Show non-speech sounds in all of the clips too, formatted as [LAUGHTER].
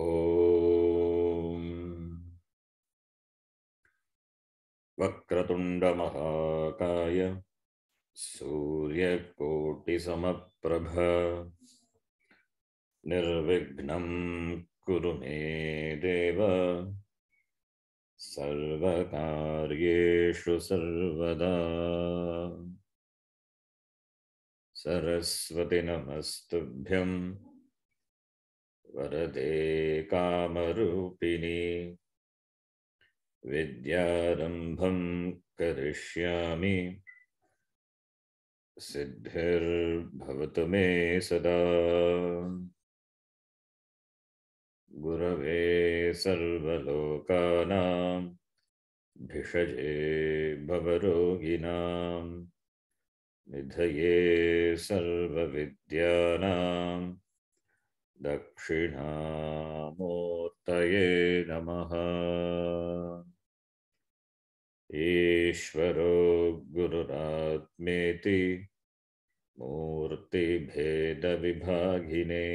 ॐ वक्रतुण्डमहाकाय सूर्यकोटिसमप्रभ निर्विघ्नं कुरु मे देव सर्वकार्येषु सर्वदा सरस्वति नमस्तुभ्यम् वरदे कामरूपिणी विद्यारम्भं करिष्यामि सिद्धिर्भवत मे सदा गुरवे सर्वलोकानां भिषजे भवरोगिणां निधये सर्वविद्यानाम् दक्षिणामूर्तये नमः ईश्वरो गुरुरात्मेति मूर्तिभेदविभागिने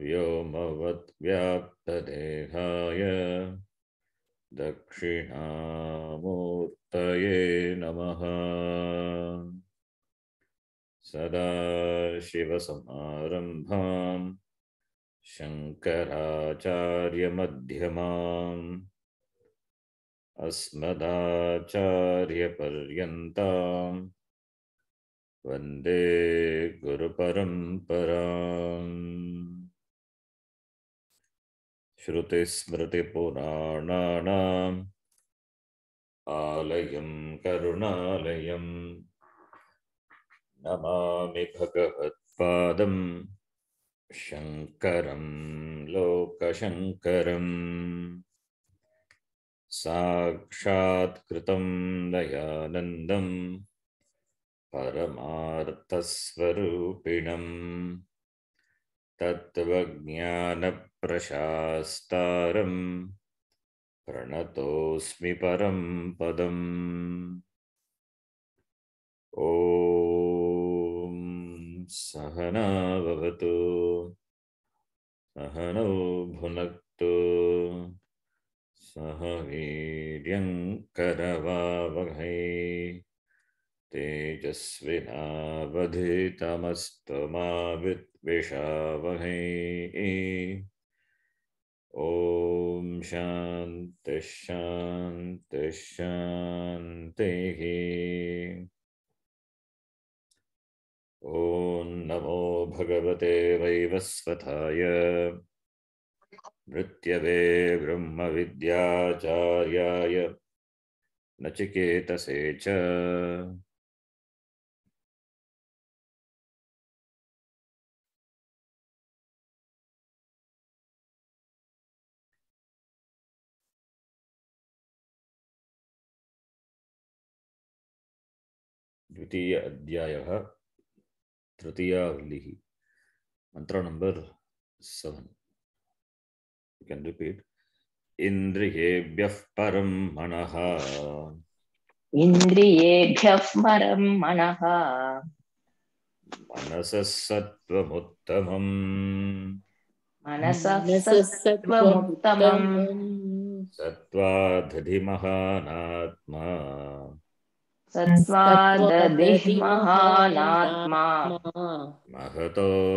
व्योमवद्व्याप्तदेहाय दक्षिणामूर्तये नमः सदाशिवसमारम्भाम् शङ्कराचार्यमध्यमाम् अस्मदाचार्यपर्यन्ताम् वन्दे गुरुपरम्पराम् श्रुतिस्मृतिपुराणानाम् आलयं करुणालयम् नमामि भगवत्पादम् शङ्करम् लोकशङ्करम् साक्षात्कृतम् दयानन्दम् परमार्तस्वरूपिणम् तत्त्वज्ञानप्रशास्तारम् प्रणतोऽस्मि परम् पदम् ओ सहना भवतु सहनौ भुनक्तु सह वीर्यङ्करवावहै तेजस्विनावधितमस्तु मा विद्विषावहै शांति शांति शान्तिः ॐ नमो भगवते वैवस्वताय मृत्यवे ब्रह्मविद्याचार्याय नचिकेतसे च द्वितीय अध्यायः Tritiyavrilihi. मंत्र नंबर 7. You can repeat. इंद्रिभ्य परम मन इन्द्रियेभ्यः परं मनः मनस सत्त्वमुत्तमम् मनसः सत्वाधि महानात्मा महतो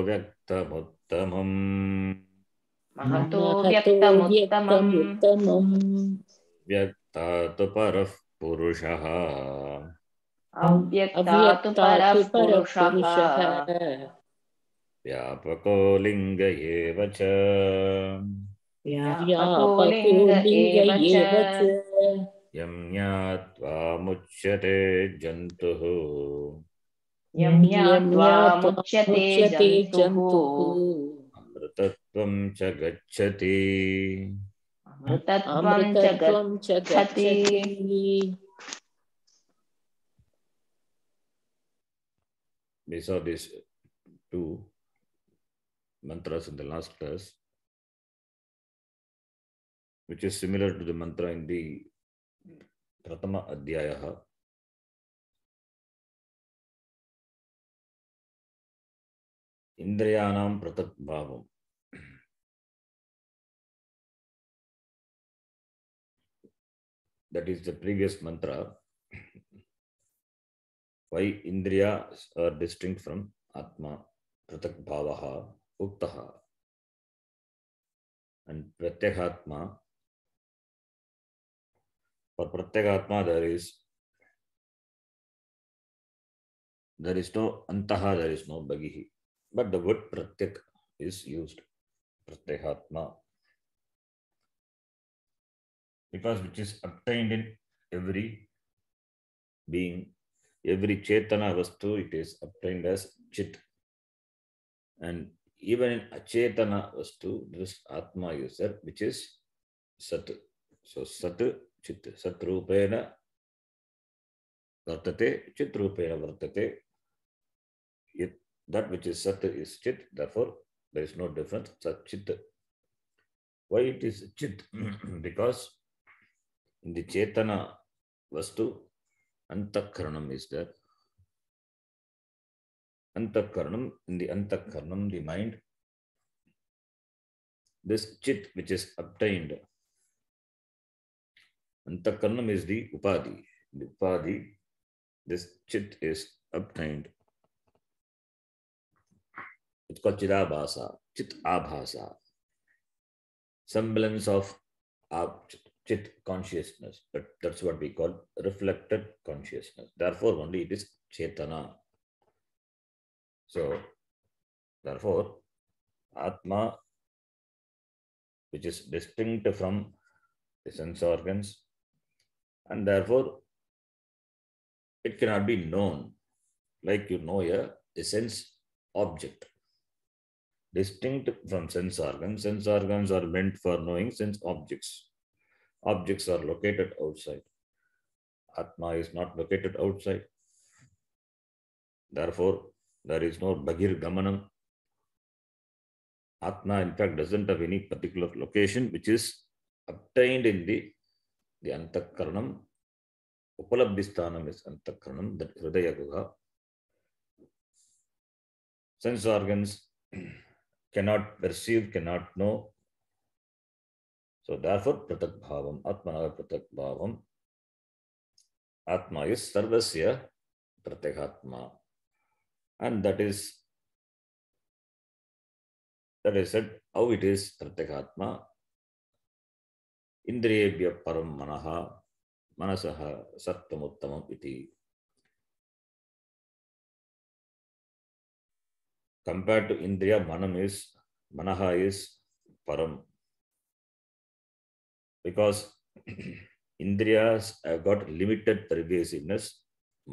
व्यक्तमुत्तमम् महतो व्यक्तमुत्तमम् परः पुरुषः व्यापको लिङ्ग एव च व्यापको लिङ्ग एव च यं ज्ञात्वा मुच्यते जन्तुः यं ज्ञात्वा मुच्यते जन्तुः अमृतत्वं च गच्छति अमृतत्वं च गच्छति We saw these two mantras in the last class, which is similar to the mantra in the प्रथम अध्याय इंद्रिया पृथक भाव दट इज द प्रीवियस मंत्र वै इंद्रिया आर डिस्टिंग फ्रॉम आत्मा पृथक भाव उत्तः प्रत्यगात्मा for pratyekatma there is there is no antaha, there is no bagihi. But the word pratyek is used, pratyahatma. Because which is obtained in every being, every chetana vastu, it is obtained as chit. And even in achetana vastu, this atma user which is sat. So sat చిత్ సత్రూపేణ వర్తతే చిత్ రూపేణ వర్తతే that which is సత్ is చిత్ therefore there is no difference సత్ చిత్ why it is చిత్ బికాస్ ఇన్ ది చేతన వస్తు అంతఃకరణం ఇస్ దర్ అంతఃకరణం ఇన్ ది అంతఃకరణం ది మైండ్ దిస్ చిత్ which is obtained Antakarnam is the upadi. The upadi, this chit is obtained. It's called chidabhasa, chit abhasa. Semblance of chit consciousness, but that's what we call reflected consciousness. Therefore, only it is chetana. So, therefore, atma, which is distinct from the sense organs, and therefore it cannot be known like you know a, a sense object distinct from sense organs sense organs are meant for knowing sense objects objects are located outside atma is not located outside therefore there is no bagir gamanam atma in fact doesn't have any particular location which is obtained in the the Antakaranam, Upalabdhisthanam is Antakaranam, that Hridaya Guha. Sense organs [CLEARS THROAT] cannot perceive, cannot know. So therefore, Pratak Bhavam, Atmana Pratak Bhavam. Atma is Sarvasya pratyakatma, And that is that is said how it is pratyakatma. इंद्रिय परम मन मनस सत्तमोत्तम compared to इंद्रिया मनम is मन is परम because इंद्रियास got limited pervasiveness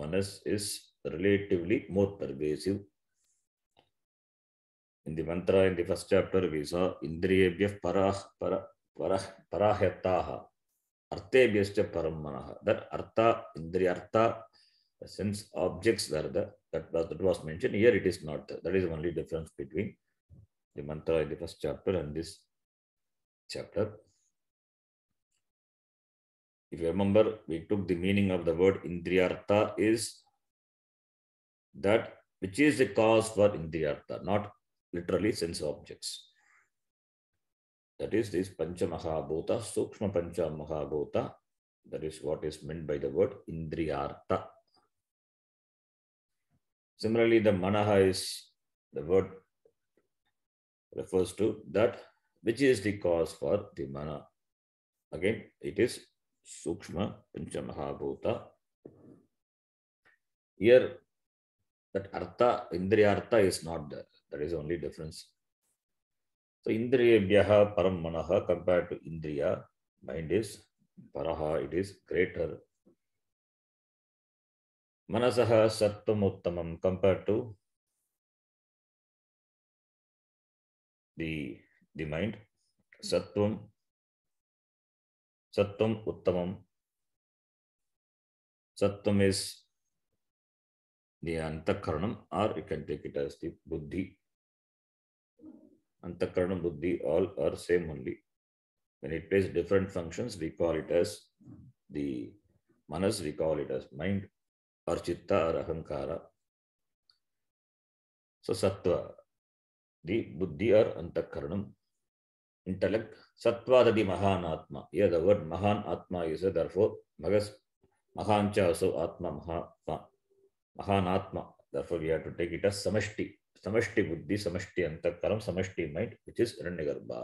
मनस is relatively more pervasive in the मंत्र in the first chapter we saw इंद्रिय पर parah parahyataha artebhyascha param manaha that artha indriya artha sense objects that the that, that was mentioned here it is not that is only difference between the mantra in the first chapter and this chapter if you remember we took the meaning of the word indriyartha is that which is the cause for indriyartha not literally sense objects That is this Panchamahabhuta, Sukshma Panchamahabhuta. That is what is meant by the word Indriyartha. Similarly, the Manaha is the word refers to that which is the cause for the mana. Again, it is Sukshma Panchamahabhuta. Here, that Artha, Indriyartha is not there. There is only difference so Indriyabhyaha bhava Manaha compared to Indriya, mind is Paraha, it is greater. Manasaha Sattam Uttamam compared to the, the mind. Sattvam, Sattvam Uttamam. Sattvam is the Antakaranam or you can take it as the Buddhi antakarna, buddhi, all are same only. When it plays different functions, we call it as the manas, we call it as mind, or chitta or ahankara. So sattva, the buddhi or antakarnam, intellect, sattva the mahan atma. Here the word mahan atma is therefore magas mahancha so atma mahatma mahanatma. Therefore we have to take it as samashti. समष्टि बुद्धि समष्टि अंतकरम समष्टि mind which is Hiranyagarbha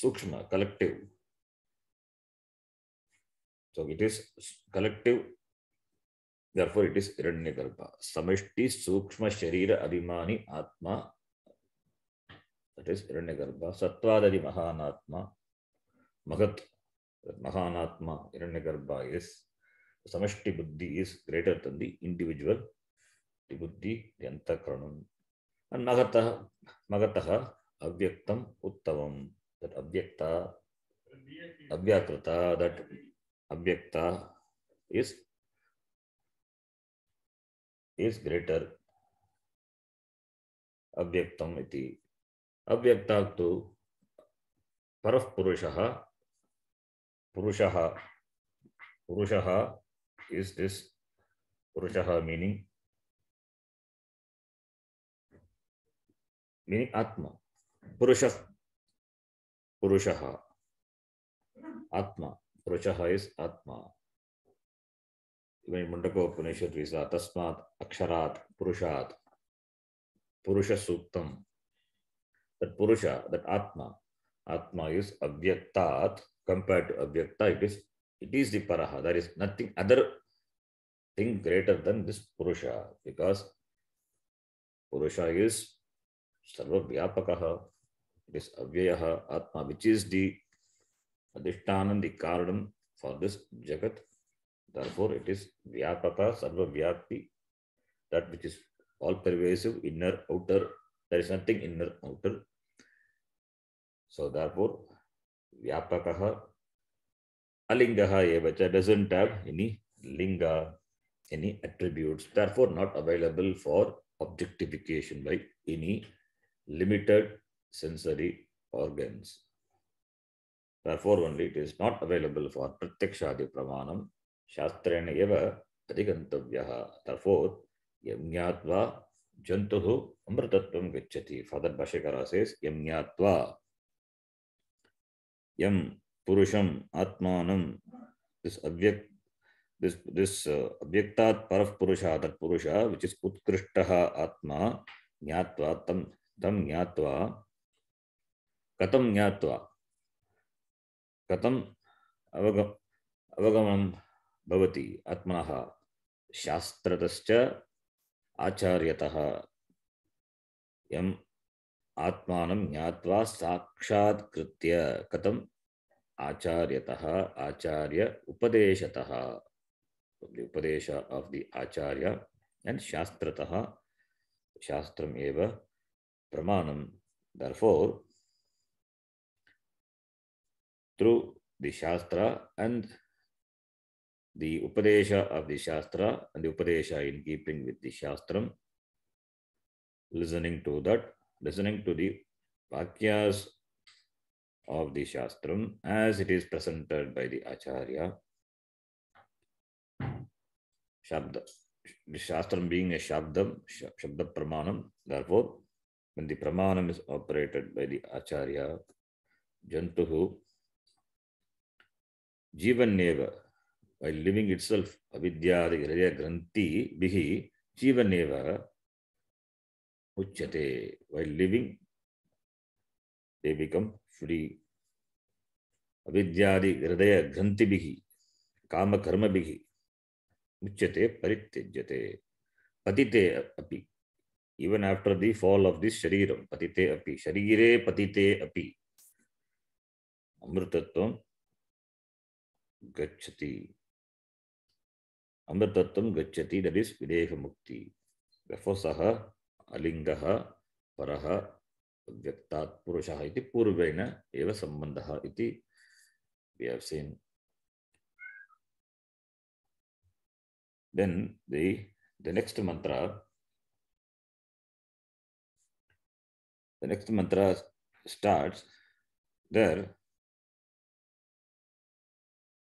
सूक्ष्म collective so it is collective therefore it is hiranyagarbha samishti sukshma sharira abhimani atma that is hiranyagarbha satvadadi mahanatma mahat mahanatma hiranyagarbha is samishti buddhi is greater than the individual బుద్ధి ఎంతకరణం నగత మగత అవ్యక్తం ఉత్తమం that అవ్యక్త అవ్యాకృత that అవ్యక్త is is greater అవ్యక్తం ఇది అవ్యక్త పరపురుష పురుష పురుష ఇస్ దిస్ పురుష మీనింగ్ मीनिंग आत्मा पुरुष पुरुष आत्मा पुरुष इज आत्मा मुंडको उपनिषद तस्मा अक्षरा पुरुषा पुरुष सूक्त दुरुष दत्मा आत्मा इज अव्यक्ता कंपेर्ड टू अव्यक्ता it is it is the पर there is nothing other thing greater than this पुरुष बिकॉज पुरुष इज सर्व्यापक इट अव्यय आत्मा विच इज दि अधिष्ठान दि कारण फॉर दिस जगत दर्फोर इट इज व्यापक सर्वव्याप्ति that which is all pervasive inner outer there is nothing inner outer so therefore व्यापक अलिंग डजेंट हैव एनी लिंग any attributes therefore not available for objectification by any limited sensory organs. Therefore, only it is not available for Pratyakshadi Pramanam, Shastrena Eva Adigantavyah. Therefore, Yamnyatva Jantuhu Amritatvam Gacchati. Father Bhashikara says, Yamnyatva. Yam Purusham Atmanam. This object this this uh, avyaktat parapurusha that purusha which is utkrishtah atma nyatva tam कथम ज्ञावा कथं ज्ञावा कथम अवग अवगमन बवती आत्मनः शास्त्र आचार्यत आत्मा आत्मानं ज्ञात्वा कथम कथम् आचार्य उपदेशतः उपदेश आफ् दि आचार्य एंड शास्त्रतः शास्त्रमेव pramanam. Therefore, through the Shastra and the Upadesha of the Shastra and the Upadesha in keeping with the Shastram, listening to that, listening to the Vakyas of the Shastram as it is presented by the Acharya. Shabda, the Shastram being a Shabdam, Shabda Pramanam, therefore, when the pramanam is operated by the acharya, jantuhu, jivaneva, while living itself, avidyadi hridaya granthi bihi, jivaneva, uchyate, while living, they become free. अविद्यादि हृदय ग्रंथिभिः काम कर्म उच्यते परित्यज्यते पतिते अपि even after the fall of this shariram, patite api, sharire patite api. Amritatvam gacchati. Amritatvam gacchati, that is Videha Mukti. Therefore, alingaha paraha vyaktat purushaha iti purvena eva sambandhaha iti we have seen. Then the, the next mantra The next mantra starts there.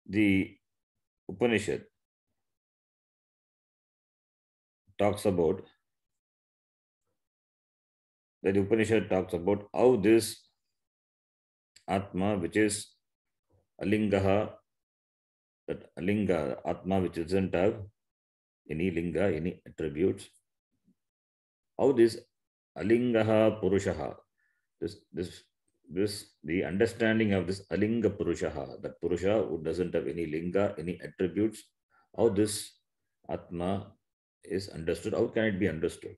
The Upanishad talks about that Upanishad talks about how this Atma, which is Alingaha, that Alinga, Atma, which doesn't have any Linga, any attributes, how this Alingaha Purushaha. This, this, this, the understanding of this Alinga Purushaha, that Purusha who doesn't have any linga, any attributes, how this Atma is understood, how can it be understood?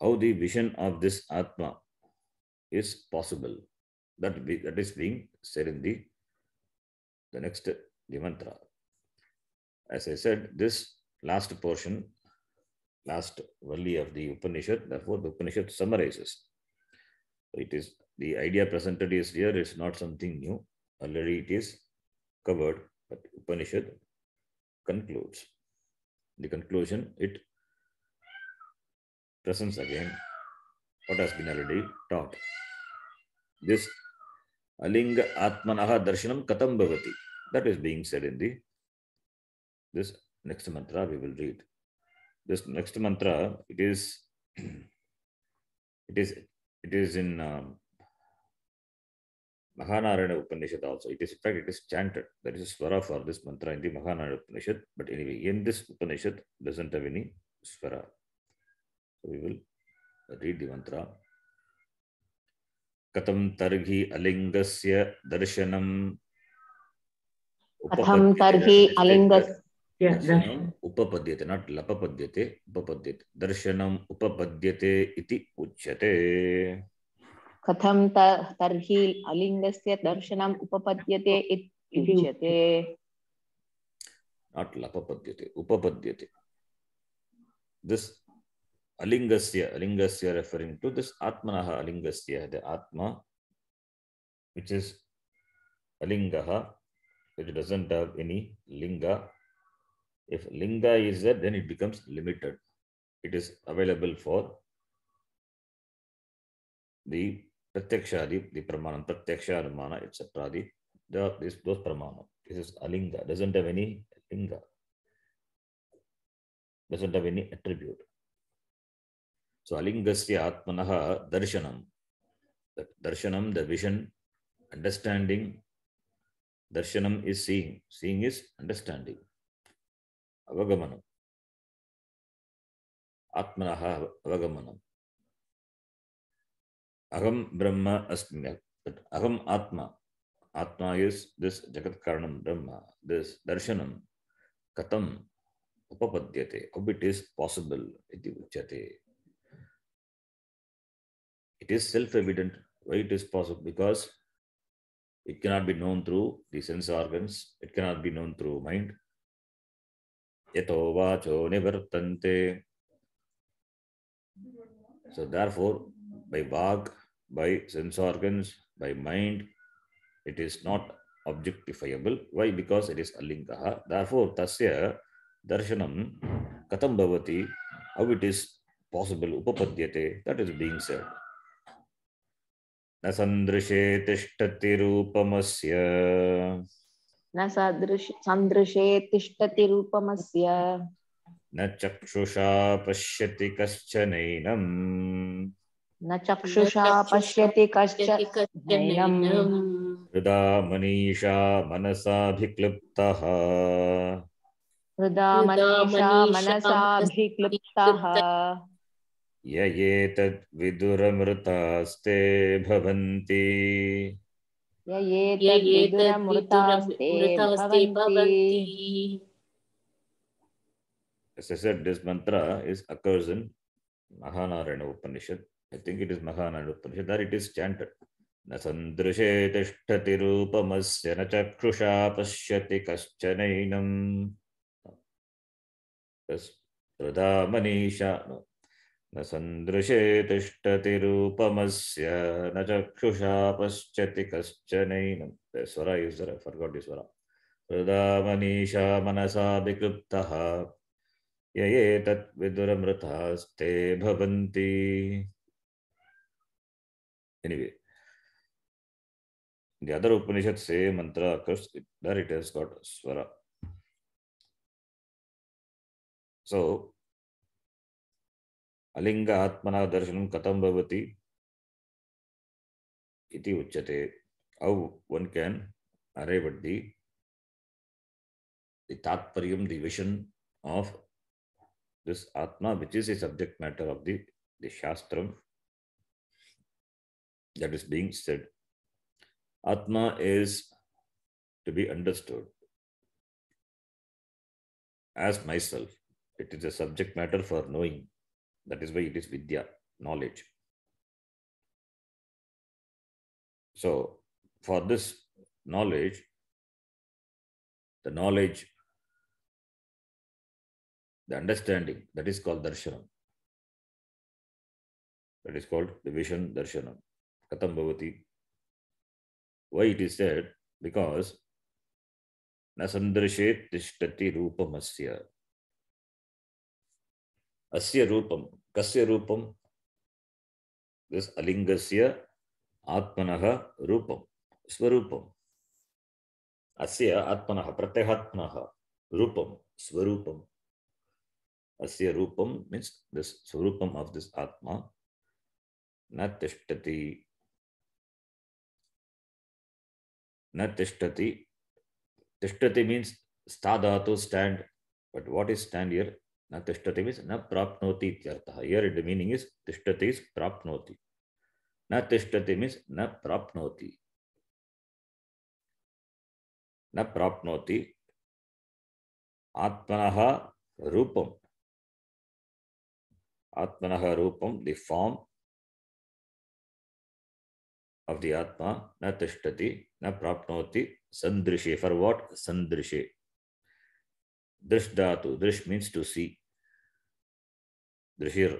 How the vision of this Atma is possible. That, be, that is being said in the, the next the mantra. As I said, this last portion last valley of the Upanishad. Therefore, the Upanishad summarizes. It is the idea presented is here. It's not something new. Already it is covered, but Upanishad concludes. The conclusion it presents again what has been already taught. This Alinga Atmanaha Darshanam katambhavati." That is being said in the this next mantra we will read this next mantra, it is, it is, it is in um, Mahanarayana Upanishad also. It is, in fact, it is chanted. There is a swara for this mantra in the Mahanarayana Upanishad. But anyway, in this Upanishad doesn't have any swara. So we will read the mantra. Katham tarhi alingasya darshanam. Katham tarhi alingasya. दर्शनम् उपपद्यते not लपपद्यते उपपद्यते दर्शनम् उपपद्यते इति उच्यते कथं तर्हि उपपद्यते इति उच्यते लपपद्यते उपपद्यते आत्मनः the आत्मा विच इस् एनी लिङ्ग If linga is there, then it becomes limited. It is available for the pratyakshadi, the pramanam, pratyaksha, ramana, etc. The, the, this, those pramanam. This is alinga, doesn't have any linga, doesn't have any attribute. So alingasya atmanaha darshanam. The darshanam, the vision, understanding. Darshanam is seeing. Seeing is understanding. अवगमन आत्म अवगमन अहम ब्रह्म अस्ट अहम आत्मा आत्मा is this जगत्कारण ब्रह्म this दर्शन कथम उपपद्यते हाउ इट इज पॉसिबल इति उच्यते it is self evident why it is possible because it can be known through the sense organs it cannot be known through mind यतो वाचो निवर्तन्ते सो देयरफॉर बाय वाक by sense organs by mind it is not objectifiable why because it is अलिंगः therefore तस्य दर्शनं कथं भवति how it is possible उपपद्यते दैट इज बीइंग सेड न संदृशे तिष्ठति रूपमस्य न सदृश सन्दृशे तिष्ठति रूपमस्य न चक्षुषा पश्यति कश्चनैनम् न चक्षुषा पश्यति कश्चनैनम् हृदा मनीषा मनसाभिक्लुप्तः हृदा मनीषा मनसाभिक्लुप्तः य एतद्विदुरमृतास्ते भवन्ति As I said, this mantra is occurs in Mahanarayana Upanishad. I think it is Mahanarayana Upanishad that it is chanted. न सन्दृशे तिष्ठति रूपमस्य न चक्षुषा पश्यति कश्चनैनम् प्रधा मनीषा न सन्दृशे तिष्ठतिरूपमस्य न चक्षुषा पश्यति कश्चनैन स्वर युजर फर्गोड् स्वर हृदा मनीषा मनसा विकृप्तः य ये तद्विदुरमृतास्ते भवन्ति anyway the other upanishad same mantra occurs it it has got swara so अलिंग आत्म दर्शन कथम भवती उच्यते औ वन कैन अरे दि तात्पर्य दि विशन ऑफ दिस् आत्मा which is a subject matter of the the शास्त्र दट इज बीइंग से आत्मा is to be understood as myself it is a subject matter for knowing That is why it is Vidya, knowledge. So for this knowledge, the knowledge, the understanding, that is called darshanam. That is called the vision darshanam. Katam bhavati. Why it is said? Because न सन्दृशे Rupa Masya. अस्य रूपम कस्य रूपम this अलिंगस्य आत्मनः रूपम स्वरूपम अस्य आत्मनः प्रत्यहात्मनः रूपम स्वरूपम अस्य रूपम मीन्स दिस स्वरूपम ऑफ दिस आत्मा न तिष्ठति न तिष्ठति तिष्ठति मीन्स स्थादातु stand but what is stand here Na tishtati means na prapnoti ityartha. Here the meaning is tishtati is prapnoti. Na tishtati means na prapnoti. न प्राप्नोति आत्मनः रूपम आत्मनः रूपम the form of the atma na tishtati na prapnoti sandrishe for what sandrishe drishdhatu drish means to see दृशिर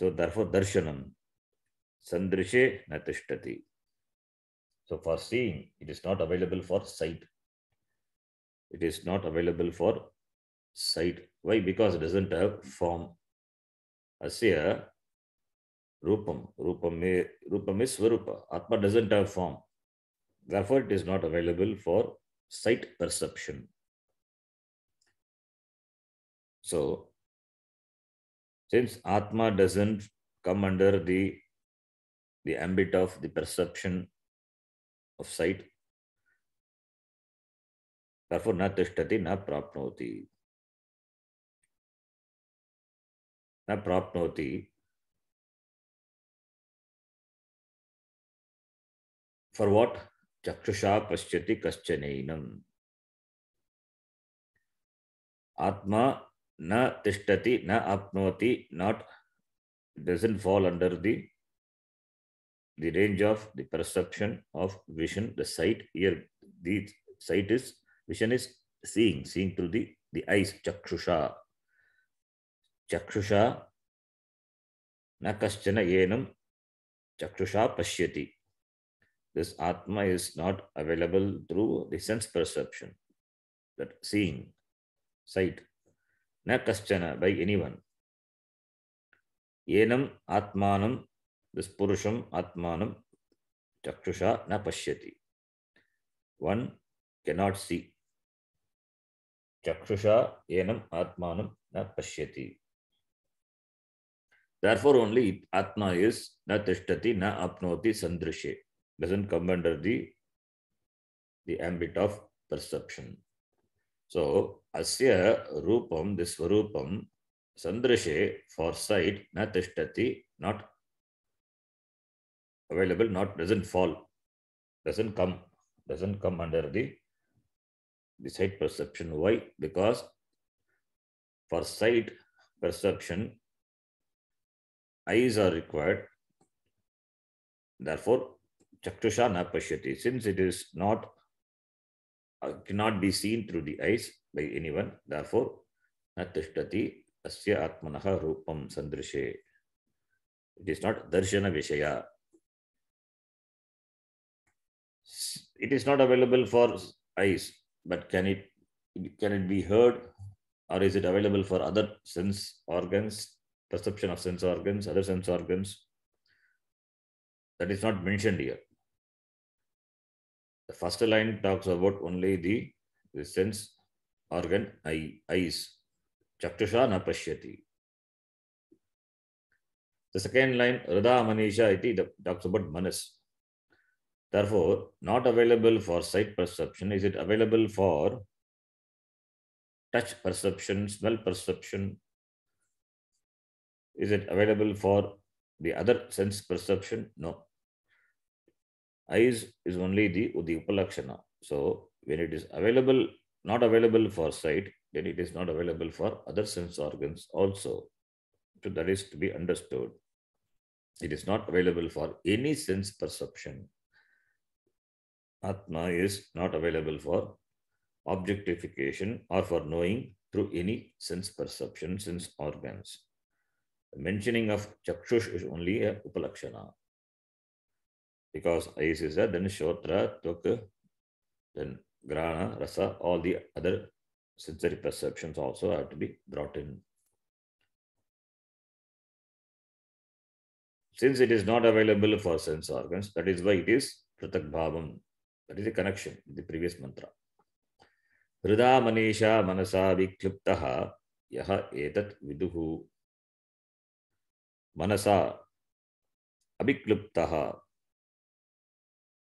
so therefore दर्शन संदृशे न तिषति so for seeing it is not available for sight it is not available for sight why because it doesn't have form अस्य रूपम रूपम में स्वरूप आत्मा doesn't have form therefore it is not available for sight perception so Since Atma doesn't come under the, the ambit of the perception of sight, therefore na tishtati na prapnoti. Na prapnoti. For what? Chakshusha paschati kaschanenam. Atma na tishtati na apnoti not doesn't fall under the the range of the perception of vision the sight here the sight is vision is seeing seeing through the the eyes chakshusha chakshusha na kaschana yenam chakshusha pashyati this atma is not available through the sense perception that seeing sight na kaschana, by anyone. Yenam atmanam, this purusham atmanam, chakshusha na pashyati. One cannot see. Chakshusha yenam atmanam na pashyati. Therefore, only Atma is na tishtati na apnoti sandrishe. Doesn't come under the, the ambit of perception. So asya rupam, this varupam, sandrashe for sight, na tishtati, not available, not doesn't fall, doesn't come, doesn't come under the, the sight perception. Why? Because for sight perception, eyes are required. Therefore, chaktusha na pashyati. Since it is not uh, cannot be seen through the eyes by anyone. Therefore, Natishtati Asya Atmanaha Rupam Sandrishe. It is not Darshana Vishaya. It is not available for eyes, but can it can it be heard or is it available for other sense organs, perception of sense organs, other sense organs? That is not mentioned here. The first line talks about only the, the sense organ eye, eyes. Chaktusha na pashyati. The second line, Rada Manisha iti, talks about manas. Therefore, not available for sight perception. Is it available for touch perception, smell perception? Is it available for the other sense perception? No eyes is only the, udipalakshana. So when it is available, not available for sight, then it is not available for other sense organs also. So that is to be understood. It is not available for any sense perception. Atma is not available for objectification or for knowing through any sense perception, sense organs. The mentioning of Chakshush is only a Upalakshana because is is there, then Shotra, Tuk, then Grana, Rasa, all the other sensory perceptions also have to be brought in. Since it is not available for sense organs, that is why it is Pratak Bhavam. That is a connection with the previous mantra. Hrida Manisha Manasa Vikliptaha Yaha Etat Viduhu Manasa Abikliptaha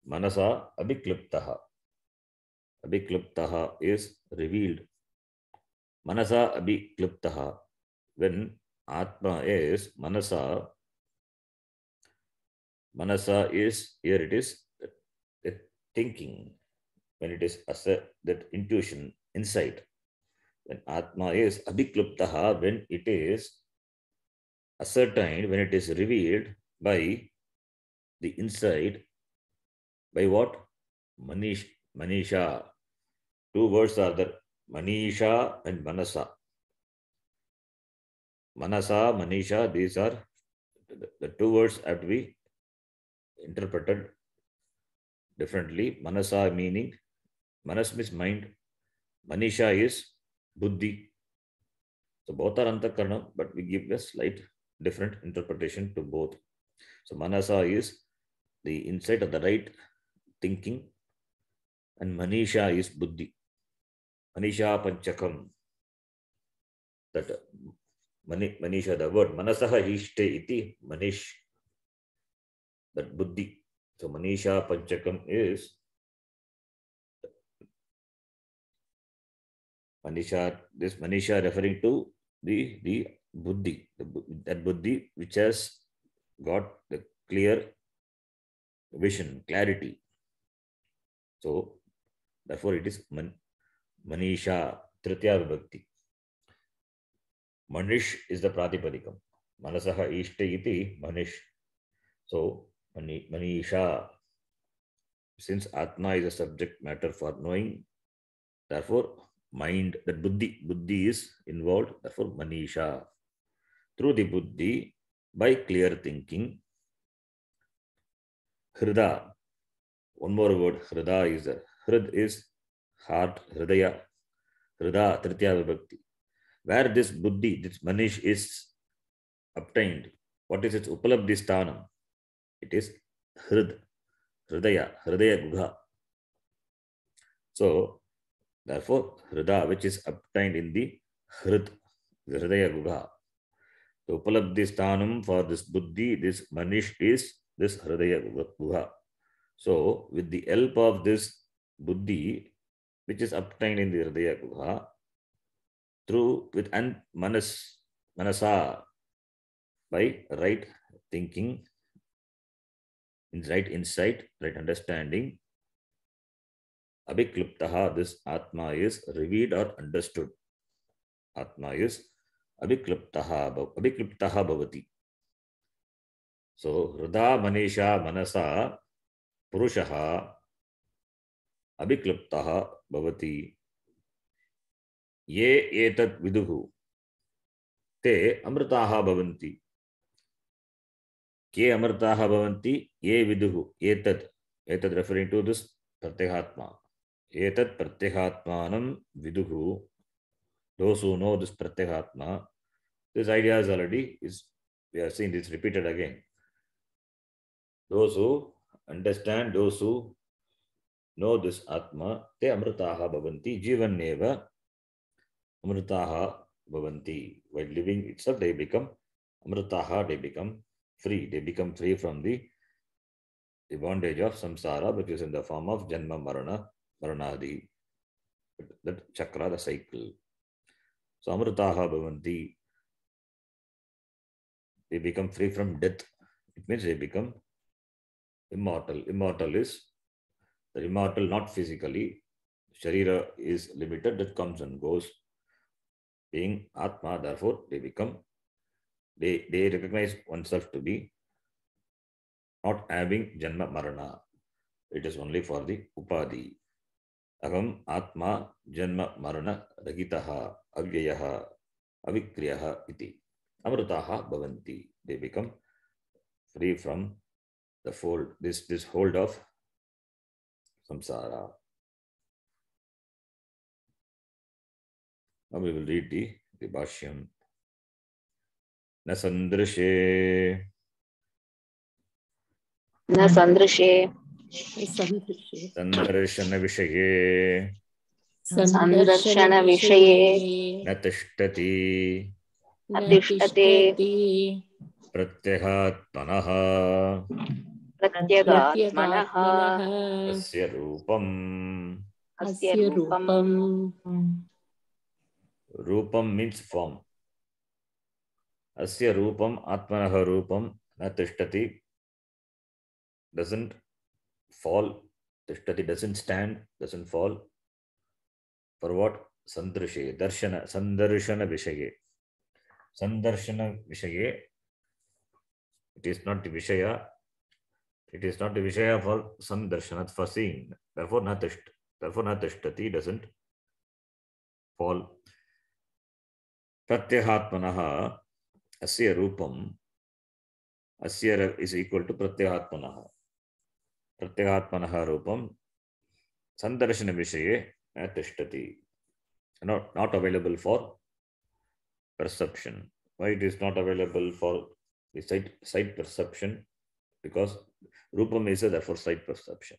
manasa abhikliptaha abhikliptaha is revealed manasa abhikliptaha when atma is manasa manasa is here it is the thinking when it is that intuition insight when atma is abhikliptaha when it is ascertained when it is revealed by the insight by what? Manish, Manisha. Two words are there, Manisha and Manasa. Manasa, Manisha, these are the two words have to be interpreted differently. Manasa meaning, Manas means mind, Manisha is Buddhi. So both are Antakarna, but we give a slight different interpretation to both. So Manasa is the insight of the right thinking, and Manisha is buddhi. Manisha Panchakam. That Mani, Manisha, the word Manasaha Hishte Iti Manish. That buddhi. So Manisha Panchakam is Manisha, this Manisha referring to the, the buddhi, the, that buddhi which has got the clear vision, clarity. So therefore it is man, Manisha Tritya Vibhakti. Manish is the Pratipadikam. Manasaha Ishta Iti Manish. So mani, Manisha, since Atma is a subject matter for knowing, therefore mind, that Buddhi, Buddhi is involved, therefore Manisha. Through the Buddhi, by clear thinking, Hrida, one more word, Hrida is there. Hrid is heart, Hridaya. Hrida, Tritya Vibhakti. Where this Buddhi, this Manish is obtained, what is its Upalabdhi sthanam? It is Hrid, Hridaya, Hridaya Guha. So, therefore, Hrida, which is obtained in the Hrid, Hridaya Guha. The Upalabdhi sthanam for this Buddhi, this Manish is this Hridaya Guha. So with the help of this buddhi, which is obtained in the Hridaya Guha, through with and manas, manasa, by right thinking, right insight, right understanding, abhikluptaha, this atma is revealed or understood. Atma is abhikluptaha, abhikluptaha bhavati. So, Hrida, Manisha, Manasa, पुरुष अभी ये एतत् विदुः ते अमृताः भवन्ति के अमृताः भवन्ति ये विदुः एतत् एतत् रेफरिंग टू दिस प्रत्यगात्मा एतत् प्रत्यगात्मानं विदुः दोसु नो दिस प्रत्यगात्मा this idea is already is we are seeing this repeated again those understand those who know this Atma, te amritaha bhavanti, jivaneva amritaha bhavanti. While living itself, they become amritaha, they become free. They become free from the, the bondage of samsara, which is in the form of janma marana, maranadi, that chakra, the cycle. So amritaha bhavanti, they become free from death. It means they become immortal. Immortal is the immortal, not physically. Sharira is limited, that comes and goes. Being Atma, therefore, they become, they, they recognize oneself to be not having Janma Marana. It is only for the Upadhi. Aham Atma Janma Marana Ragitaha Avyayaha Avikriyaha Iti. ha Bhavanti. They become free from the fold this this hold of samsara. Now we will read the Vibhashyam. न सन्दृशे संदर्शन विषय संदर्शन विषय न तिष्ठति न तिष्ठते प्रत्यहात्मनः Rupam means form. Asya rupam atmanaha rupam na tishtati doesn't fall. Tishtati doesn't stand, doesn't fall. For what? Sandrishe, darshana, sandarshana vishaye. Sandarshana vishaye. It is not vishaya, it is not the Vishaya for Sandarshanat, for seeing. Therefore, Natasht. Therefore, Natashtati doesn't fall. Pratyahatmanaha, Asya Rupam, Asya is equal to Pratyahatmanaha. Pratyahatmanaha Rupam, Sandarshana Vishaya, Natashtati. Not, not available for perception. Why it is not available for the sight, sight perception? because Rupam is therefore sight perception.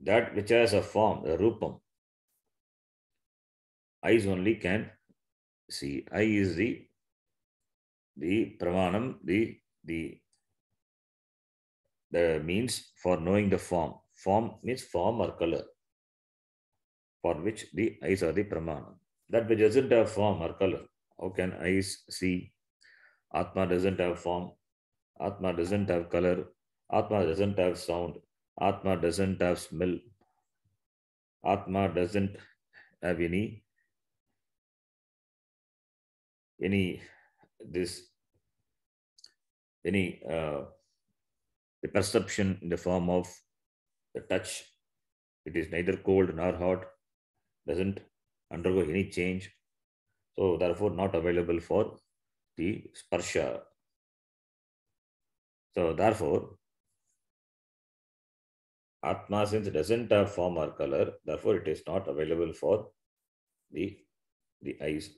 That which has a form, the Rupam, eyes only can see. Eye is the the pramanam, the the the means for knowing the form. Form means form or color, for which the eyes are the pramanam. That which doesn't have form or color, how can eyes see? Atma doesn't have form. Atma doesn't have color. Atma doesn't have sound. Atma doesn't have smell. Atma doesn't have any any this any uh, the perception in the form of the touch. It is neither cold nor hot. Doesn't undergo any change. So therefore not available for the sparsha. So therefore, Atma since it doesn't have uh, form or color, therefore it is not available for the, the eyes.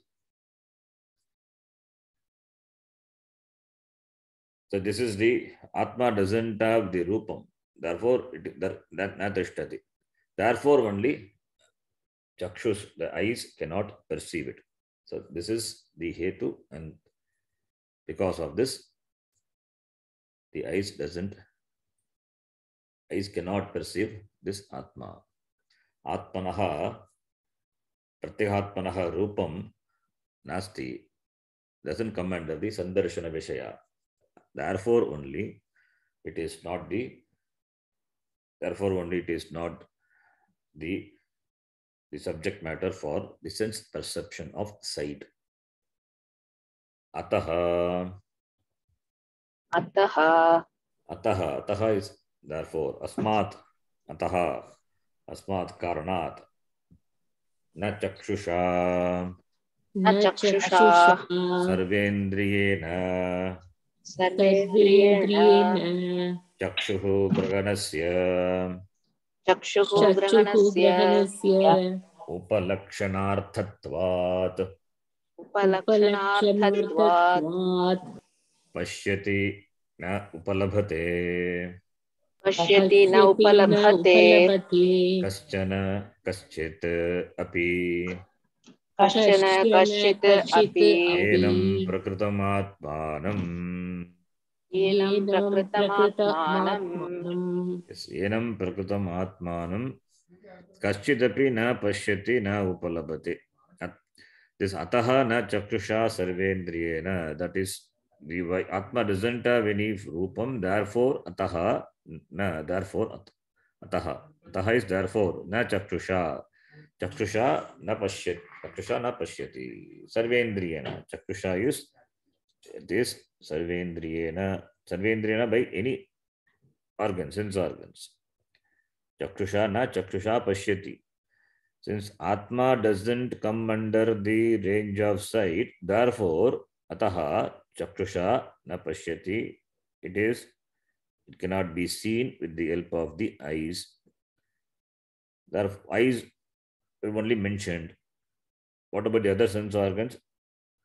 So this is the Atma doesn't have the Rupam. Therefore, it, that, that Natashtati. Therefore, only Chakshus, the eyes, cannot perceive it. So this is the Hetu and because of this, the eyes doesn't, eyes cannot perceive this Atma. Atmanaha, Pratyahatmanaha Rupam Nasti doesn't come under the Sandarshana Vishaya. Therefore only it is not the, therefore only it is not the the subject matter for the sense perception of sight. अतः अतः अतः अतः is therefore अस्मात् अतः अस्मात् कारणात् न चक्षुषा न चक्षुषा सर्वेन्द्रियेण सर्वेन्द्रियेण चक्षुः ग्रहणस्य चक्षुः ग्रहणस्य उपलक्षणार्थत्वात् पश्यति न उपलभते पश्यति न उपलभते कश्चन कश्चित् अपि कश्चन कश्चित् अपि एनं प्रकृतमात्मानम् एनं प्रकृतमात्मानं कश्चिदपि न पश्यति न उपलभते this ataha na chakrusha sarvendriyena that is the atma doesn't have any rupam therefore ataha na therefore ataha ataha is therefore na chakrusha chakrusha na pashyati chakrusha na pashyati sarvendriyena chakrusha is this sarvendriyena sarvendriyena by any organ sense organs chakrusha na chakrusha pashyati Since Atma doesn't come under the range of sight, therefore, Ataha Chakshusha na pashyati. It is, it cannot be seen with the help of the eyes. Therefore, eyes were only mentioned. What about the other sense organs?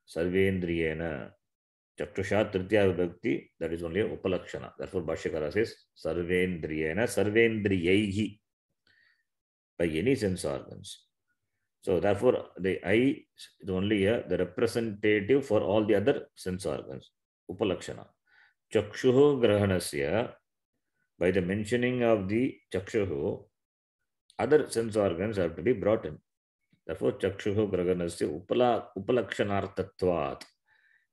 Sarvendriyena. Chakshusha Tritya Vibhakti, that is only Upalakshana. Therefore, Bhashyakara says Sarvendriyena, Sarvendriyaihi by any sense organs. So therefore, the eye is only a, the representative for all the other sense organs, upalakshana. Chakshuhu grahanasya, by the mentioning of the chakshuhu, other sense organs have to be brought in. Therefore, chakshuhu grahanasya upala, upalakshanartatvat.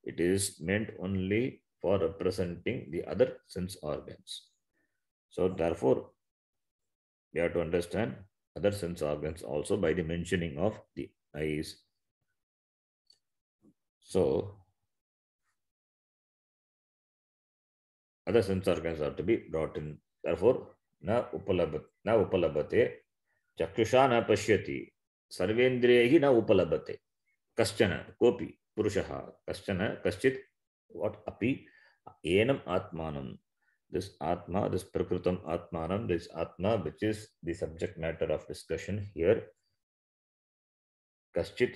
It is meant only for representing the other sense organs. So therefore, we have to understand other sense organs also by the mentioning of the eyes. So, other sense organs are to be brought in. Therefore, na upalabhate chakshusha na pashyati sarvendriyehi na upalabhate kaschana kopi purushaha, kaschana kaschit what api enam atmanam this atma, this prakrutam atmanam, this atma, which is the subject matter of discussion here, kaschit,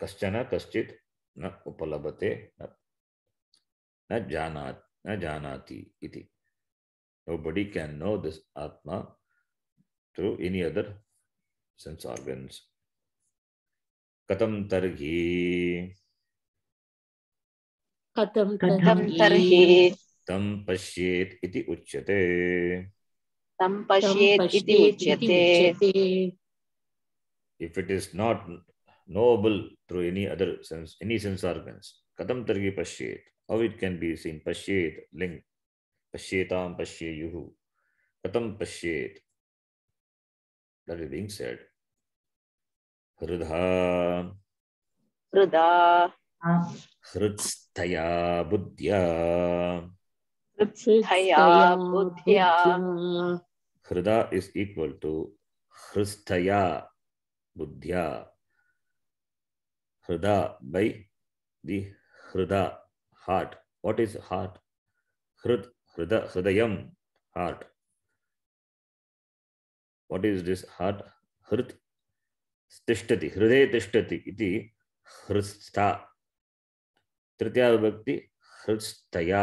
kaschana, kaschit, na upalabate, na, na janat, na janati, iti. Nobody can know this atma through any other sense organs. Katam tarhi Katam katam tarhi. तम पश्येत इति उच्यते तम पश्येत इति उच्यते if it is not knowable through any other sense any sense organs कथम तर्हि पश्येत how it can be seen पश्येत लिंग पश्येतां पश्येयुः कथम पश्येत दैट इज बीइंग सेड हृदा हृदा हृत्स्थया बुद्ध्या हृदा इज इक्वल टू हृस्थया बुद्ध्या हृदा बै दि हृदा हार्ट व्हाट इज हार्ट हृद हृद हृदय heart what is this heart हृत तिष्ठति हृदय तिष्ठति इति हृस्था तृतीया विभक्ति हृस्थया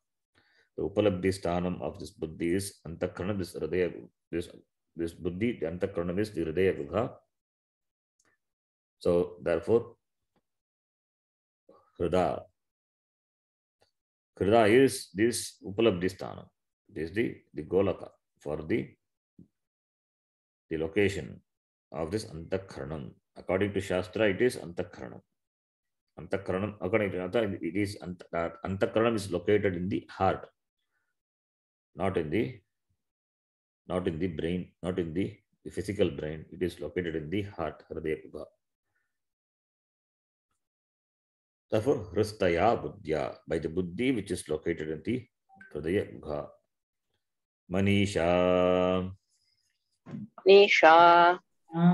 the upalabdhi sthanam of this buddhi is antakarna this hridaya this this buddhi the antakarna is the hridaya vibha so therefore hrida hrida is this upalabdhi sthanam this is the the golaka for the the location of this antakranam according to shastra it is antakranam antakranam according to it is antakranam is located in the heart not in the not in the brain not in the, the physical brain it is located in the heart hridayakubha therefore hristaya buddhya by the buddhi which is located in the hridayakubha manisha manisha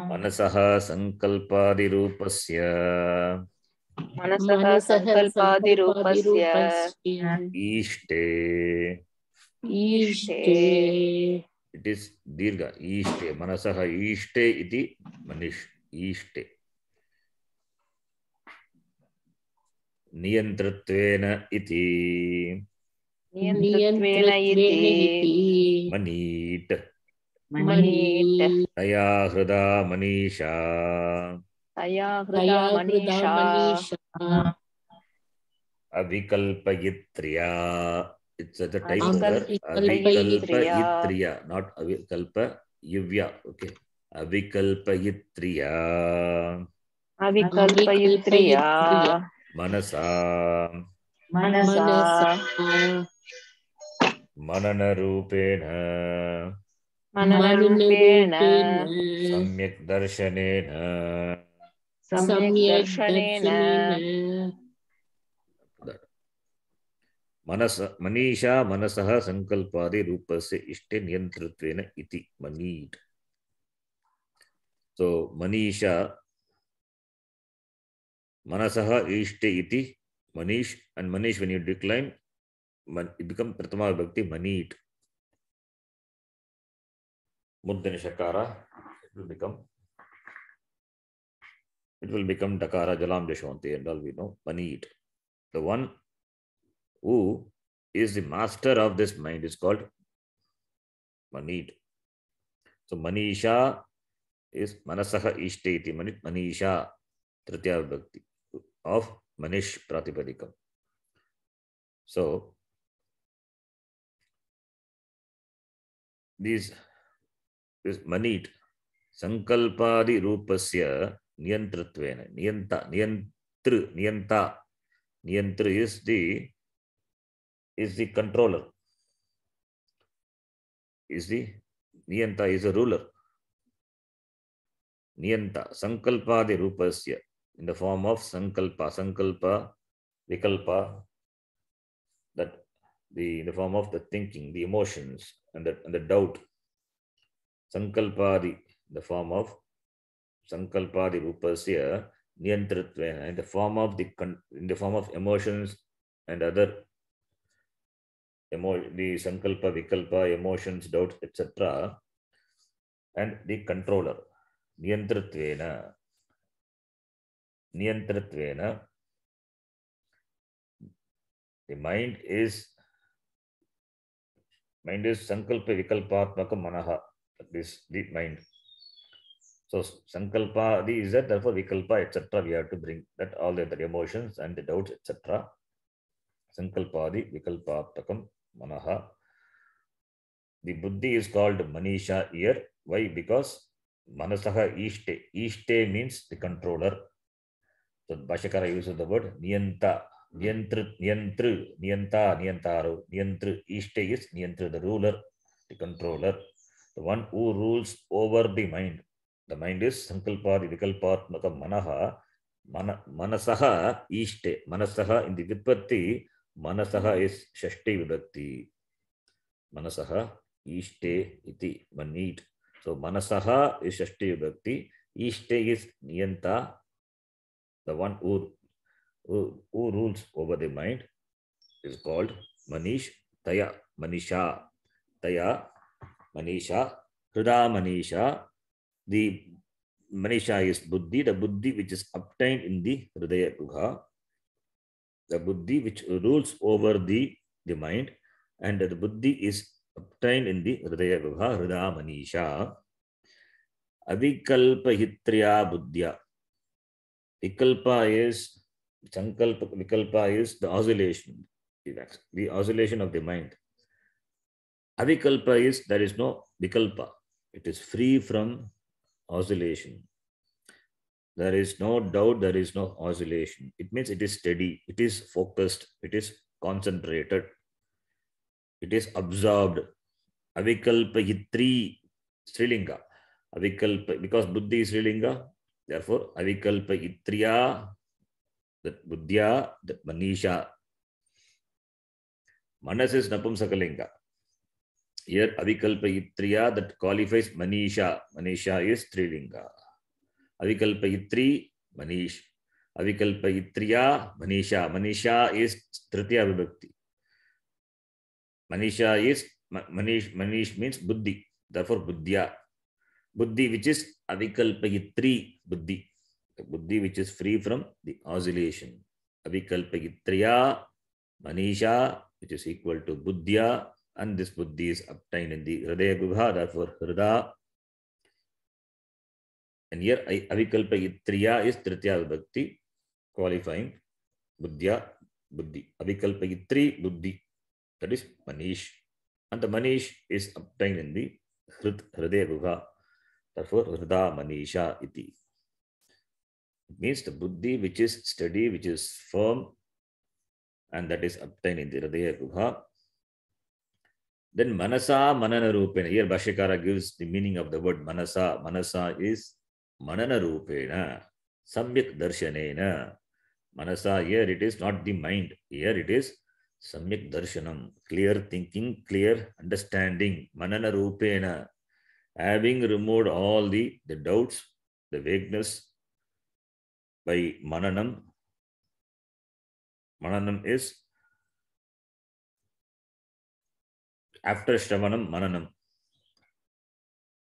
मनसः सङ्कल्पादिरूपस्य मनसः सङ्कल्पादिरूपस्य ईष्टे ईष्टे it is दीर्घ ईष्टे मनसः ईष्टे इति मनीष ईष्टे नियन्तृत्वेन इति मनीट तया हृदा Manisha अविकल्पयित्र्या it's at the time over avikalpa itriya not avikalpa ivya okay avikalpa itriya avikalpa itriya manasa manasa manana rupena मननरूपेण सम्यक् दर्शनेन सम्यक् दर्शनेन मनस मनीषा मनस संकल्पादि रूप से इष्टे नियंतृत्व इति मनीट तो मनीषा मनस इष्टे इति मनीष एंड मनीष when you decline it become विभक्ति मनीट मुद्दन शकार इट विल बिकम इट जलाम जशोंते एंड ऑल वी नो मनीट the one who is the master of this mind is called Manid. So Manisha is Manasaha Ishteti Manit Manisha Tritya Bhakti of Manish Pratipadikam. So these this Manit Sankalpadi Rupasya Niyantratvena Niyanta Niyantru Niyanta Niyantru is the is the controller, is the Niyanta, is a ruler. Niyanta, Sankalpa the Rupasya, in the form of Sankalpa, Sankalpa, Vikalpa, that the, in the form of the thinking, the emotions, and the, and the doubt. Sankalpa, the, the form of Sankalpa, the Rupasya, Niyantratva, in the form of the in the form of emotions and other emo- the sankalpa, vikalpa, emotions, doubts, etc. And the controller, niyantratvena, niyantratvena. The mind is mind is sankalpa vikalpatmaka manaha. This the mind. So sankalpa the is that therefore vikalpa etc. We have to bring that all the, the emotions and the doubts etc. Sankalpadi vikalpatmakam manaha. The buddhi is called manisha here. Why? Because manasaha ishte. Ishte means the controller. So Bhashakara uses the word niyanta. Niyantru, niyantru, niyanta, niyantaru. Niyantru, ishte is niyantru, the ruler, the controller. The one who rules over the mind. The mind is sankalpa, vikalpa, manaha. Mana, manasaha ishte. Manasaha in the vipatti मनस इसी विभक्ति मनस ईष्टे one ईट so मनस विभक्ति ईष्टे नियंता the one who rule over the mind is called मनीष तया मनीषा तया मनीषा हृदय मनीषा दि मनीषा इज बुद्धि द बुद्धि विच इज अपटेन इन दि हृदय गुहा the buddhi which rules over the, the mind and the buddhi is obtained in the Hridaya Vibha, Hridaya Manisha. Adikalpahitriya Buddhya. Vikalpa is, Sankalpa, Vikalpa is the oscillation, the oscillation of the mind. avikalpa is, there is no Vikalpa. It is free from oscillation there is no doubt, there is no oscillation. It means it is steady, it is focused, it is concentrated, it is absorbed. Avikalpa Yitri Srilinga. Avikalpa, because Buddhi is Srilinga, therefore Avikalpa Yitriya, that Buddhya, that Manisha. Manas is Napumsakalinga. Here Avikalpa Yitriya, that qualifies Manisha. Manisha is Srilinga. Avikalpayitri, Manish. Avikalpayitriya, Manisha. Manisha is Tritiya Vibhakti. Manisha is, Manish, Manish means Buddhi. Therefore, Buddhya. Buddhi, which is Avikalpayitri Buddhi. buddhi, which is free from the oscillation. Avikalpayitriya, Manisha, which is equal to Buddhya. And this Buddhi is obtained in the Hridaya Gubha. Therefore, Hrida and here avikalpa itriya is tritya vibhakti, qualifying buddhya, buddhi. Avikalpa itri, buddhi. That is manish. And the manish is obtained in the hrid, hridaya guha. Therefore, hrida manisha iti. It means the buddhi which is steady, which is firm, and that is obtained in the hridaya guha. Then manasa manana rupena. Here Bashekar gives the meaning of the word manasa. Manasa is Mananarupena samyak darshanena manasa here it is not the mind here it is samyak darshanam clear thinking clear understanding Mananarupena having removed all the the doubts the vagueness by mananam mananam is after shravanam mananam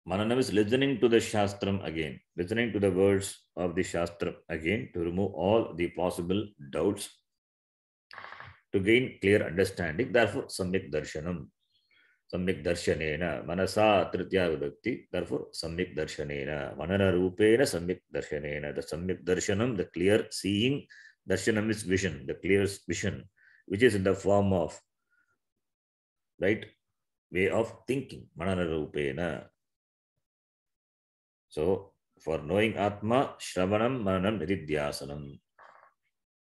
Mananam is listening to the Shastram again, listening to the words of the Shastra again to remove all the possible doubts, to gain clear understanding. Therefore, Samyak Darshanam. Samyak Darshanena. Manasa Tritya Vibhakti. Therefore, Samyak Darshanena. Manana Rupena Samyak Darshanena. The Samyak Darshanam, the clear seeing. Darshanam is vision, the clear vision, which is in the form of right way of thinking. Manana Rupena. So, for knowing Atma, Shravanam, Mananam, Nididhyasanam.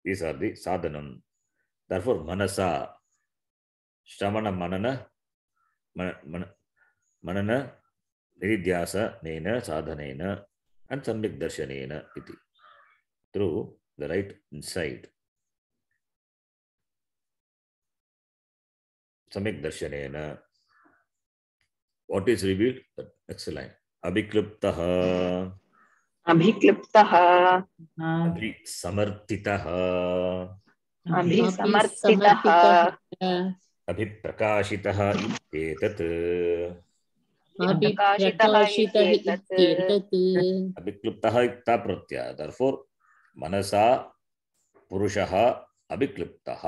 These are the sadhanam. Therefore, Manasa, Shravana, Manana, Manana, Manana, Nididhyasa, Nena, Sadhanena, and Samyak Darshanena, iti. Through the right insight. Samyak Darshanena. What is revealed? The next line. अभिक्लुप्तः अभिक्लुप्तः अभिसमर्थितः अभिसमर्थितः अभिप्रकाशितः इत्येतत् अभिक्लुप्तः इत्ता प्रत्यय therefore मनसा पुरुषः अभिक्लुप्तः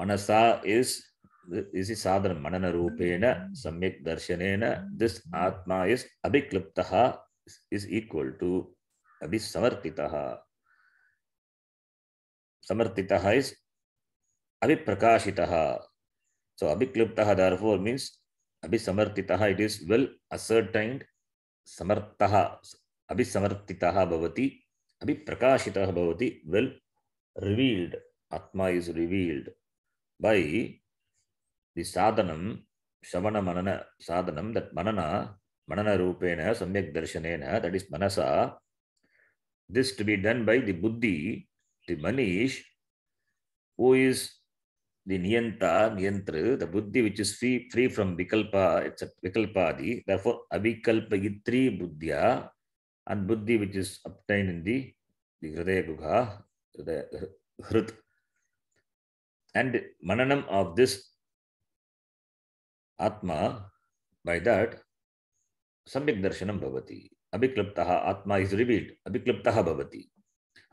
मनसा is this is sadhana manana rupena samyak darshanena this atma is abhikliptaha is equal to abhisamartitaha samartitaha is abhiprakashitaha so ha therefore means abhisamartitaha it is well ascertained samartaha abhisamartitaha bhavati abhiprakashitaha bhavati well revealed atma is revealed by the sadhanam, shavana manana sadhanam, that manana, manana rupena, samyak darshanena, that is manasa, this to be done by the buddhi, the manish, who is the niyanta, niyantru, the buddhi which is free, from vikalpa, it's etc. vikalpadi, therefore avikalpayitri buddhya, and buddhi which is obtained in the, the hridaya the And mananam of this आत्मा by that सम्यक् दर्शनं भवति अभिक्लप्तः आत्मा is रिवील्ड् अभिक्लप्तः भवति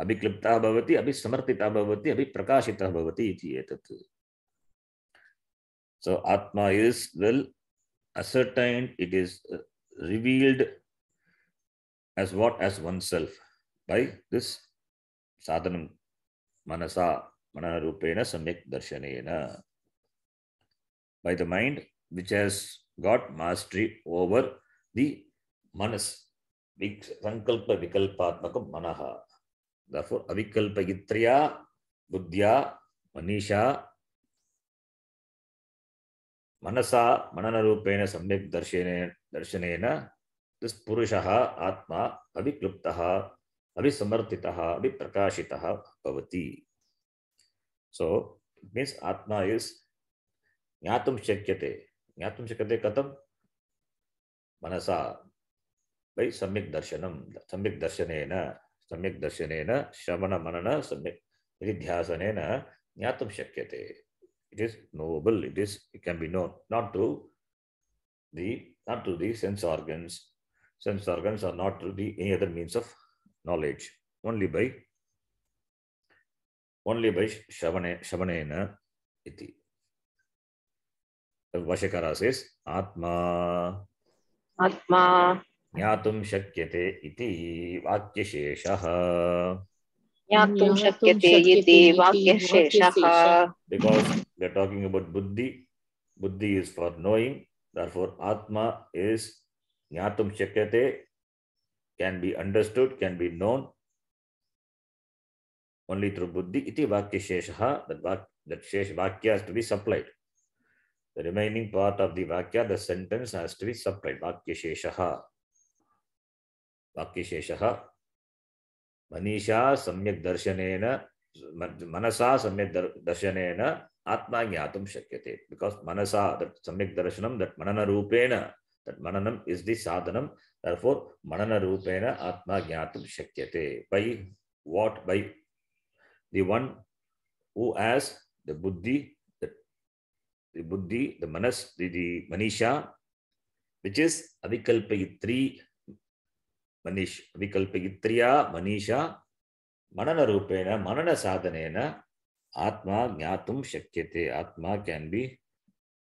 अभिक्लप्तः भवति अभिसमर्पितः भवति अभिप्रकाशितः भवति इति एतत् सो आत्मा is well ascertained it is revealed as what as oneself by this sadhanam manasa mananarupena samyak darshanena by the mind which has got mastery over the manas, sankalpa vikalpatmakam manaha. Therefore, avikalpa avikalpayitraya, buddhya, manisha, manasa, मनसा samyak सम्यक् दर्शने दर्शनेन this पुरुषः आत्मा अभिक्लुप्तः अभिसमर्थितः अभिप्रकाशितः भवति सो means आत्मा is ज्ञातुं शक्यते ज्ञात शक्य कथं मनसा वै सम्यक् दर्शन सम्यक् दर्शनेन सम्यक् दर्शनेन श्रवणमनन सम्यक् इति ध्यासनेन ज्ञातुं शक्यते it is knowable it is it can be known not to the not to the sense organs sense organs are not to the any other means of knowledge only by only by श्रवणे श्रवणेन वशकरा cess आत्मा आत्मा ज्ञातुं शक्यते इति talking about बुद्धि बुद्धि इज फॉर नोइंग देयरफॉर आत्मा इज ज्ञातुं शक्यते can be understood can be known only through बुद्धि इति वाक्यशेषः वाक्य दैट शेष वाक्य to be supplied The remaining part of the Vakya, the sentence has to be supplied. Vakyasheshaha. Vakyasheshaha. Manisha samyak darshanena, manasa samyak darshanena, atma jnatum shakyate. Because manasa, that samyak darshanam, that manana rupena, that mananam is the sadhanam. Therefore, manana rupena atma jnatum shakyate. By what? By the one who has the buddhi the buddhi, the manas, the, the manisha, which is avikalpayitri manish, avikalpayitriya manisha, manana rupena, manana sadhanena, atma jnatum shakyate, atma can be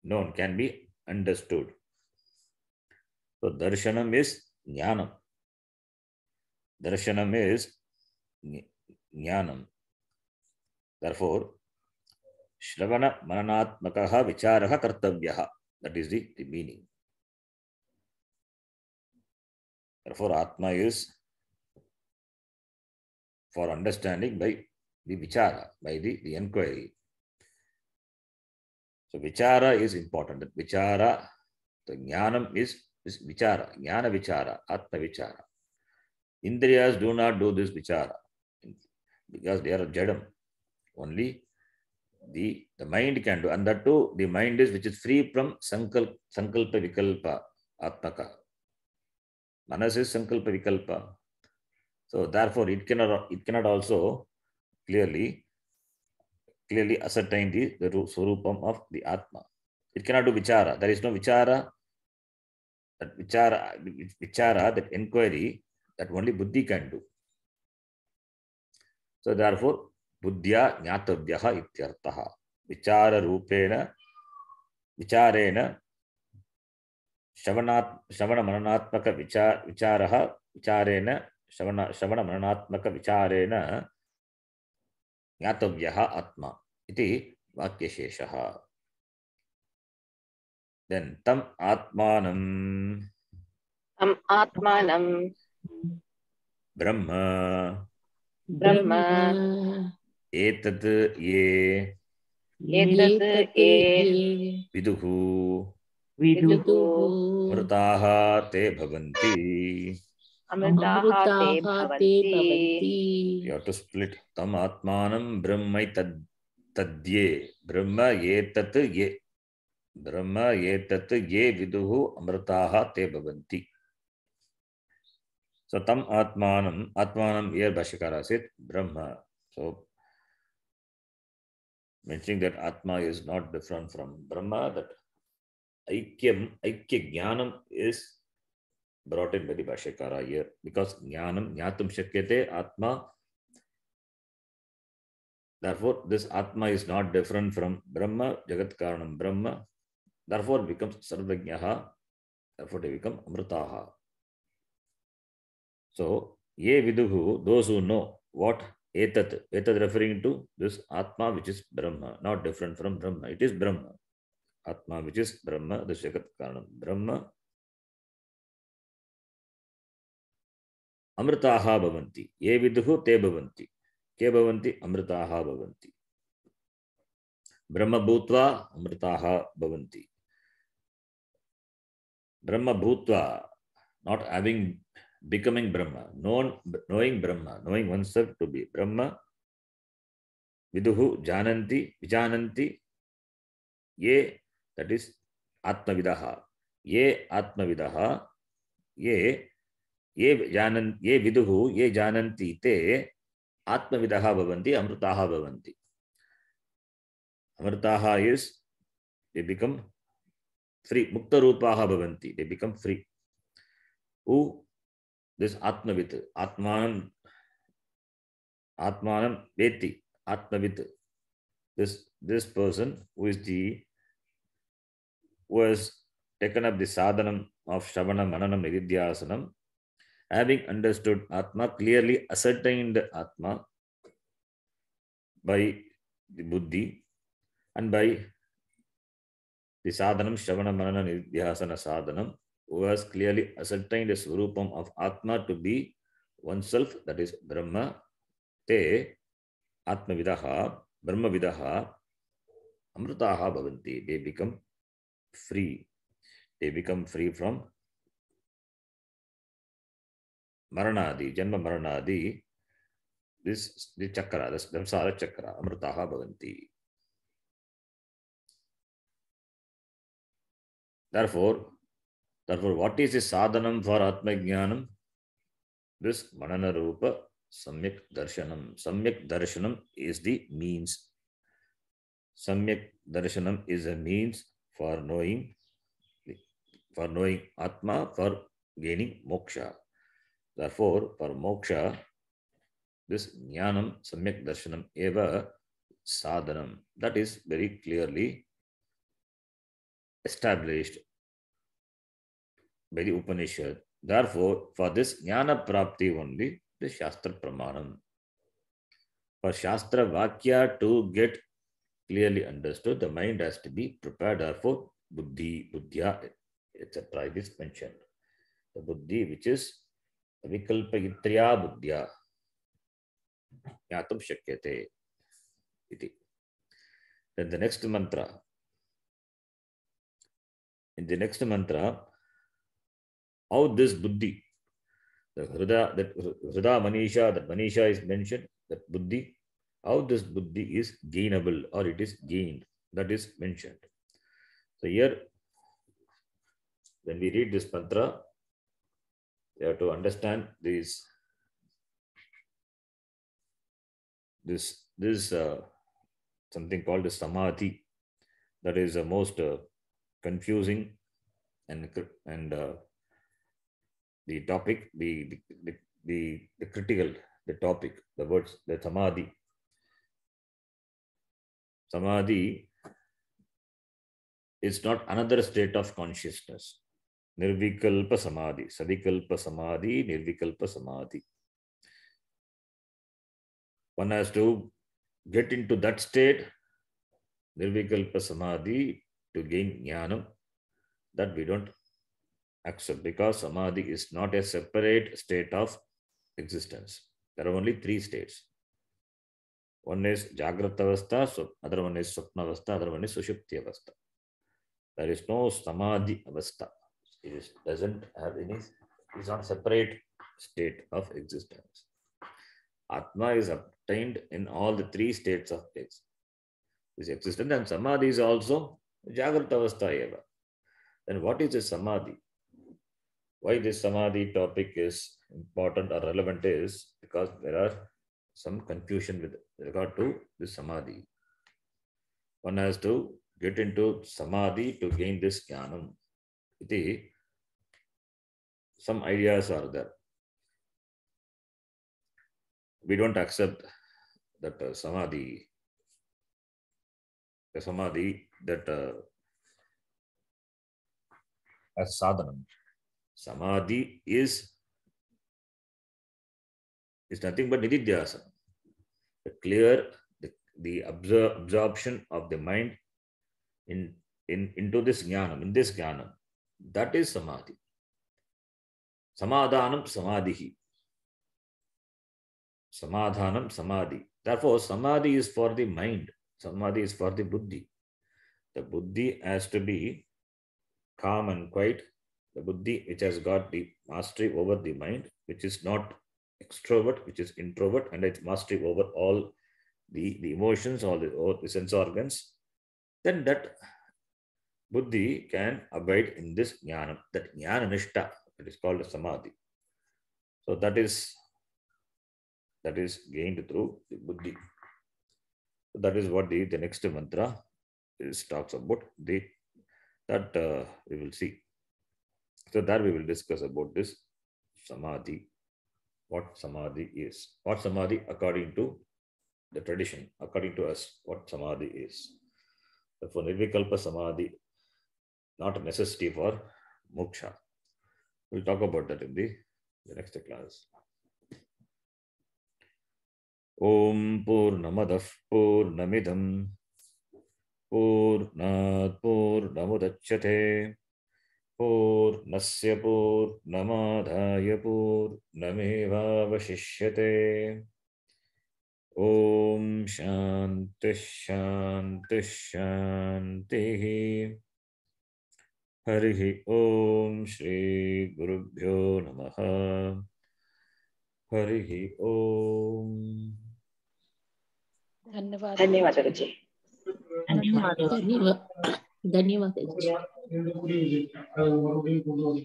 known, can be understood. So darshanam is jnanam. Darshanam is jnanam. Therefore, श्रवण मननात्मक विचार कर्तव्य that is the meaning for आत्मा is for understanding by the विचार by दि दि एंक्वरी सो विचार is important विचार तो ज्ञान इज विचार ज्ञान विचार आत्म विचार इंद्रिया डू नॉट डू दिस विचार बिकॉज दे आर जडम only the, the mind can do. And that too, the mind is which is free from Sankalp sankalpa vikalpa, atmaka. Manas is sankalpa vikalpa. So therefore, it cannot, it cannot also clearly clearly ascertain the, the surupam of the atma. It cannot do vichara. There is no vichara. That vichara, vichara, that inquiry, that only buddhi can do. So therefore, बुद्धिया ज्ञातव्य विचार रूपेण विचारेण श्रवणात् विचार विचार विचारेण श्रवण श्रवणमननात्मकविचारेण ज्ञातव्यः आत्मा इति वाक्यशेषः then तम आत्मानं तम् आत्मानं ब्रह्म ब्रह्म एतत् ये एतत् ये विदुः विदुः मृताः ते भवन्ति आत्मानं ब्रह्मै तद् तद्ये ब्रह्म एतत् ये ब्रह्म एतत् ये विदुः अमृताः ते भवन्ति सो तम आत्मा आत्मानं ये भाष्यकार आसीत् ब्रह्म सो mentioning that Atma is not different from Brahma, that Aikya, Aikya Jnanam is brought in by the Bhashakara here because Jnanam, Jnatum Shakyate, Atma. Therefore, this Atma is not different from Brahma, Jagat Karanam Brahma. Therefore, becomes Sarvajnaha. Therefore, they become Amritaha. So, Ye Viduhu, those who know what etat etat referring to this atma which is brahma not different from brahma it is brahma atma which is brahma the jagat karanam brahma అమృతాహ భవంతి ఏ విదుహు తే భవంతి కే భవంతి అమృతాహ భవంతి బ్రహ్మభూత్వా అమృతాహ భవంతి బ్రహ్మభూత్వా not having becoming Brahma, known, knowing Brahma, knowing oneself to be Brahma, Viduhu, Jananti, Vijananti, Ye, that is Atma Vidaha. Ye Atma Vidaha Ye, Ye, Janan, Ye Viduhu, Ye Jananti, Te, Atma Vidaha Bhavanti, Amrutaha Bhavanti. Amrutaha is they become free. Mukta rupaha bhavanti. They become free. Who this Atmavit, Atman, Atmanam Veti, Atmavit. This, this person who is the who has taken up the sadhanam of Shravana Mananam having understood Atma, clearly ascertained Atma by the Buddhi and by the sadhanam Shravana Manana Nididhyasana sadhanam, who has clearly ascertained the Swarupam of Atma to be oneself, that is Brahma, te Brahma vidaha, Amrutaha Bhavanti. They become free. They become free from Maranadi, Janma Maranadi, this the chakra, this samsara chakra, Amrutaha bhavanti. Therefore, Therefore, what is the sadhanam for Atmajnanam? This Manana Rupa Samyak Darshanam. Samyak Darshanam is the means. Samyak Darshanam is a means for knowing, for knowing Atma, for gaining moksha. Therefore, for moksha, this jnanam, samyak darshanam, eva sadhanam. That is very clearly established by the Upanishad. Therefore, for this jnana prapti only, the Shastra Pramanam. For Shastra Vakya to get clearly understood, the mind has to be prepared, therefore, buddhi, buddhya, etc. It is mentioned. The buddhi, which is विकल्पयित्र्या बुद्ध्या ज्ञातुं शक्यते इति then the next mantra in the next mantra How this buddhi, the hrida, that hrida manisha, that manisha is mentioned, that buddhi, how this buddhi is gainable or it is gained, that is mentioned. So here, when we read this mantra, we have to understand this. this, this uh, something called samadhi, that is the most uh, confusing and, and uh, the topic, the, the, the, the critical, the topic, the words, the samadhi. Samadhi is not another state of consciousness. Nirvikalpa Samadhi, Sadikalpa Samadhi, Nirvikalpa Samadhi. One has to get into that state, Nirvikalpa Samadhi, to gain jnanam, that we don't accept because samadhi is not a separate state of existence. There are only three states. One is Jagrat Avastha, other one is Swapna other one is Sushupti There is no Samadhi Avastha. It is, doesn't have any, it's not separate state of existence. Atma is obtained in all the three states of place. This existence and Samadhi is also Jagrat Eva. Then what is a Samadhi? Why this samadhi topic is important or relevant is because there are some confusion with regard to the samadhi. One has to get into samadhi to gain this jnanam. Iti, some ideas are there. We don't accept that uh, samadhi, the samadhi that uh, as sadhanam. Samadhi is, is nothing but nididhyasa, the clear, the, the absor absorption of the mind in, in, into this jnanam, in this jnanam. That is samadhi. Samadhanam samadhihi. Samadhanam samadhi. Therefore, samadhi is for the mind. Samadhi is for the buddhi. The buddhi has to be calm and quiet the buddhi which has got the mastery over the mind, which is not extrovert, which is introvert, and its mastery over all the, the emotions, all the, all the sense organs, then that buddhi can abide in this jnana, that jnana nishtha, it is called samadhi. So that is that is gained through the buddhi. So that is what the, the next mantra is talks about. The that uh, we will see. So that we will discuss about this samadhi, what samadhi is, what samadhi according to the tradition, according to us, what samadhi is. Therefore, nirvikalpa samadhi, not a necessity for moksha. We'll talk about that in the, the next class. ॐ पूर्णमदः पूर्णमिदं पूर्णात् पूर्णमुदच्यते पूर्णस्य पूर्णमादाय पूर्णमेवावशिष्यते ॐ शान्तिः शान्तिः शान्तिः हरिः ॐ श्रीगुरुभ्यो नमः हरिः ॐ धन्यवाद धन्यवाद धन्यवाद धन्यवाद ரெண்டு புடி விஜய் மறுபடியும் கொண்டு வந்து